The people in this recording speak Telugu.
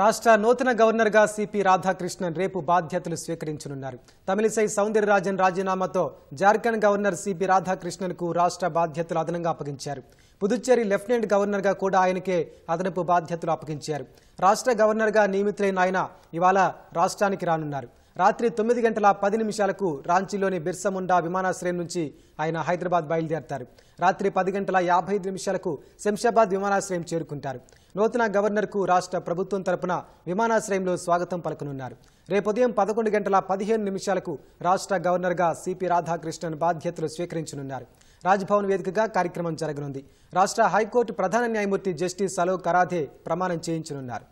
రాష్ట్ర నూతన గవర్నర్గా సిపి రాధాకృష్ణన్ రేపు బాధ్యతలు స్వీకరించనున్నారు తమిళిసై రాజన్ రాజీనామాతో జార్ఖండ్ గవర్నర్ సిపి రాధాకృష్ణన్కు రాష్ట్ర బాధ్యతలు అదనంగా అప్పగించారు పుదుచ్చేరి లెఫ్టినెంట్ గవర్నర్గా కూడా ఆయనకే అదనపు బాధ్యతలు అప్పగించారు రాష్ట్ర గవర్నర్గా నియమితులైన ఆయన ఇవాళ రాష్ట్రానికి రానున్నారు రాత్రి తొమ్మిది గంటల పది నిమిషాలకు రాంచీలోని బిర్సముండా విమానాశ్రయం నుంచి ఆయన హైదరాబాద్ బయలుదేరతారు రాత్రి పది గంటల యాభై నిమిషాలకు శంషాబాద్ విమానాశ్రయం చేరుకుంటారు నూతన గవర్నర్కు రాష్ట్ర ప్రభుత్వం తరపున విమానాశ్రయంలో స్వాగతం పలకనున్నారు రేపు ఉదయం పదకొండు గంటల పదిహేను నిమిషాలకు రాష్ట్ర గవర్నర్గా సిపి రాధాకృష్ణన్ బాధ్యతలు స్వీకరించనున్నారు రాజ్భవన్ వేదికగా కార్యక్రమం జరగనుంది రాష్ట్ర హైకోర్టు ప్రధాన న్యాయమూర్తి జస్టిస్ అలోక్ కరాధే ప్రమాణం చేయించనున్నారు